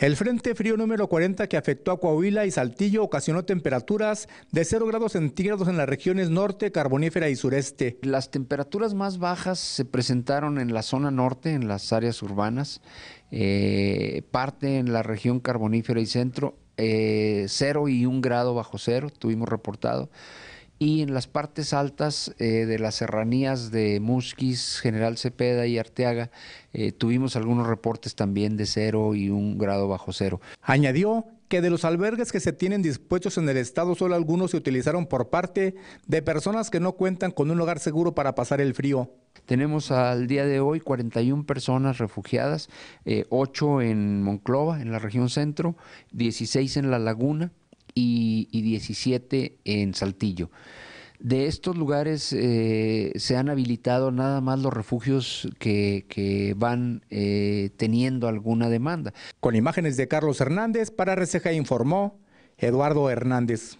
El Frente Frío número 40 que afectó a Coahuila y Saltillo ocasionó temperaturas de 0 grados centígrados en las regiones norte, carbonífera y sureste. Las temperaturas más bajas se presentaron en la zona norte, en las áreas urbanas, eh, parte en la región carbonífera y centro, 0 eh, y 1 grado bajo cero, tuvimos reportado y en las partes altas eh, de las serranías de Musquis, General Cepeda y Arteaga eh, tuvimos algunos reportes también de cero y un grado bajo cero. Añadió que de los albergues que se tienen dispuestos en el estado solo algunos se utilizaron por parte de personas que no cuentan con un lugar seguro para pasar el frío. Tenemos al día de hoy 41 personas refugiadas, eh, ocho 8 en Monclova, en la región centro, 16 en La Laguna, y, 17 en Saltillo. De estos lugares eh, se han habilitado nada más los refugios que, van eh, teniendo alguna demanda. Con imágenes de Carlos Hernández, para Receja informó Eduardo Hernández.